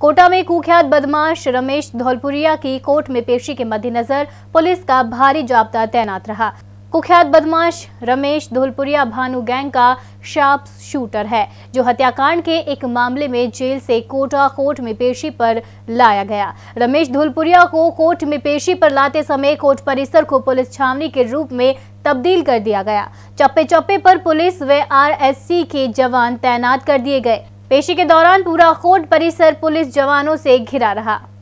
कोटा में कुख्यात बदमाश रमेश धौलपुरिया की कोर्ट में पेशी के मद्देनजर पुलिस का भारी जाब्ता तैनात रहा कुख्यात बदमाश रमेश धोलपुरिया भानु गैंग का शार्प शूटर है जो हत्याकांड के एक मामले में जेल से कोटा कोर्ट में पेशी पर लाया गया रमेश धोलपुरिया को कोर्ट में पेशी पर लाते समय कोर्ट परिसर को पुलिस छावनी के रूप में तब्दील कर दिया गया चप्पे चप्पे पर पुलिस व आरएससी के जवान तैनात कर दिए गए पेशी के दौरान पूरा खोड परिसर पुलिस जवानों से घिरा रहा